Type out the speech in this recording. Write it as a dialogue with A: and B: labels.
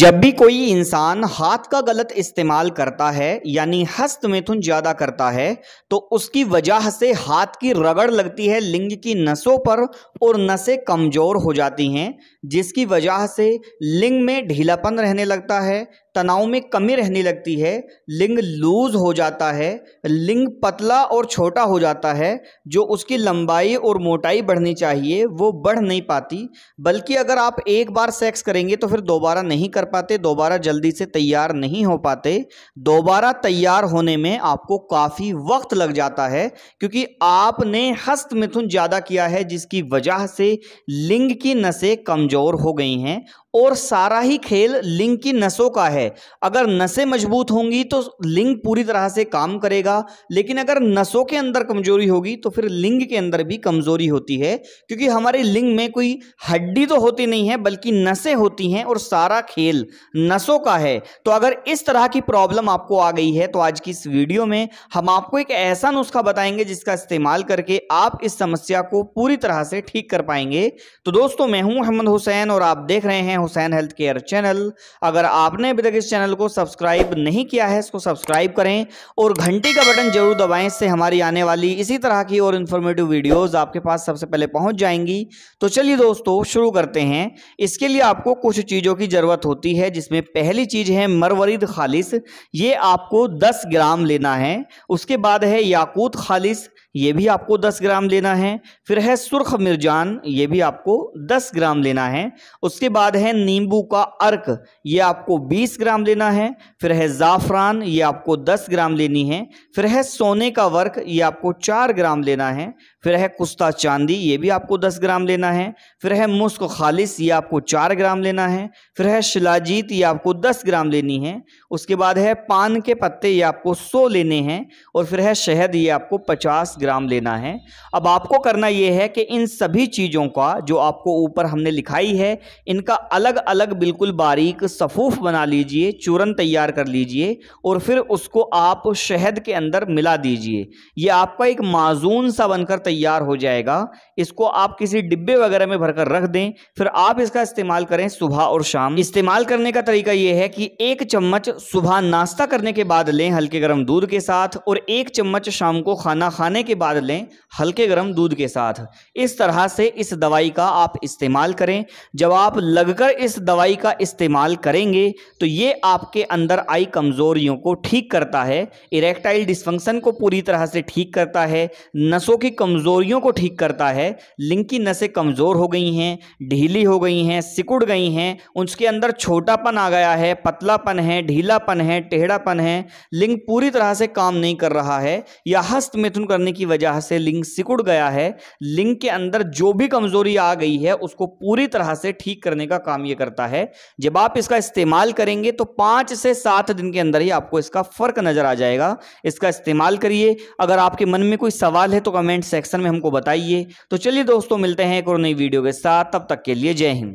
A: जब भी कोई इंसान हाथ का गलत इस्तेमाल करता है यानी हस्त मिथुन ज़्यादा करता है तो उसकी वजह से हाथ की रगड़ लगती है लिंग की नसों पर और नसें कमज़ोर हो जाती हैं जिसकी वजह से लिंग में ढीलापन रहने लगता है तनाव में कमी रहने लगती है लिंग लूज़ हो जाता है लिंग पतला और छोटा हो जाता है जो उसकी लंबाई और मोटाई बढ़नी चाहिए वो बढ़ नहीं पाती बल्कि अगर आप एक बार सेक्स करेंगे तो फिर दोबारा नहीं कर पाते दोबारा जल्दी से तैयार नहीं हो पाते दोबारा तैयार होने में आपको काफ़ी वक्त लग जाता है क्योंकि आपने हस्त मिथुन ज़्यादा किया है जिसकी वजह से लिंग की नशें कमज़ोर हो गई हैं और सारा ही खेल लिंग की नसों का है अगर नसें मजबूत होंगी तो लिंग पूरी तरह से काम करेगा लेकिन अगर नसों के अंदर कमजोरी होगी तो फिर लिंग के अंदर भी कमजोरी होती है क्योंकि हमारे लिंग में कोई हड्डी तो होती नहीं है बल्कि नसें होती हैं और सारा खेल नसों का है तो अगर इस तरह की प्रॉब्लम आपको आ गई है तो आज की इस वीडियो में हम आपको एक ऐसा नुस्खा बताएंगे जिसका इस्तेमाल करके आप इस समस्या को पूरी तरह से ठीक कर पाएंगे तो दोस्तों मैं हूं अहमद हुसैन और आप देख रहे हैं हुसैन हेल्थ केयर चैनल अगर आपने अभी तक इस चैनल को सब्सक्राइब नहीं किया है इसको सब्सक्राइब करें और घंटी का बटन जरूर दबाएं इससे हमारी आने वाली इसी तरह की और इन्फॉर्मेटिव वीडियोस आपके पास सबसे पहले पहुंच जाएंगी तो चलिए दोस्तों शुरू करते हैं इसके लिए आपको कुछ चीज़ों की ज़रूरत होती है जिसमें पहली चीज़ है मरवरीद खालिश ये आपको दस ग्राम लेना है उसके बाद है याकूत खालिश ये भी आपको 10 ग्राम लेना है फिर है सुर्ख मिर्जान ये भी आपको 10 ग्राम लेना है उसके बाद है नींबू का अर्क ये आपको 20 ग्राम लेना है फिर है ज़ाफ़रान ये आपको 10 ग्राम लेनी है फिर है सोने का वर्क ये आपको 4 ग्राम लेना है फिर है कुस्ता चांदी ये भी आपको दस ग्राम लेना है फिर है मुस्क खालिस ये आपको चार ग्राम लेना है फिर है शिलाजीत ये आपको दस ग्राम लेनी है उसके बाद है पान के पत्ते ये आपको सौ लेने हैं और फिर है शहद ये आपको पचास ग्राम लेना है अब आपको करना ये है कि इन सभी चीज़ों का जो आपको ऊपर हमने लिखाई है इनका अलग अलग बिल्कुल बारीक सफ़ूफ बना लीजिए चूरन तैयार कर लीजिए और फिर उसको आप शहद के अंदर मिला दीजिए ये आपका एक माजून सा बनकर तैयार तैयार हो जाएगा इसको आप किसी डिब्बे वगैरह में भरकर रख दें फिर आप इसका इस्तेमाल करें सुबह और शाम इस्तेमाल करने का तरीका यह है कि एक चम्मच सुबह नाश्ता करने के बाद लें हल्के गर्म दूध के साथ और एक चम्मच शाम को खाना खाने के बाद लें हल्के गर्म दूध के साथ इस तरह से इस दवाई का आप इस्तेमाल करें जब आप लगकर इस दवाई का इस्तेमाल करेंगे तो ये आपके अंदर आई कमज़ोरियों को ठीक करता है इरेक्टाइल डिस्फंक्शन को पूरी तरह से ठीक करता है नसों की कमजोर कमज़ोरियों को ठीक करता है लिंग की नसें कमज़ोर हो गई हैं ढीली हो गई हैं सिकुड़ गई हैं उसके अंदर छोटापन आ गया है पतलापन है ढीलापन है टेढ़ापन है लिंग पूरी तरह से काम नहीं कर रहा है या हस्त मिथुन करने की वजह से लिंग सिकुड़ गया है लिंग के अंदर जो भी कमज़ोरी आ गई है उसको पूरी तरह से ठीक करने का काम यह करता है जब आप इसका इस्तेमाल करेंगे तो पांच से सात दिन के अंदर ही आपको इसका फ़र्क नज़र आ जाएगा इसका इस्तेमाल करिए अगर आपके मन में कोई सवाल है तो कमेंट सेक्शन सेक्शन में हमको बताइए तो चलिए दोस्तों मिलते हैं एक और नई वीडियो के साथ तब तक के लिए जय हिंद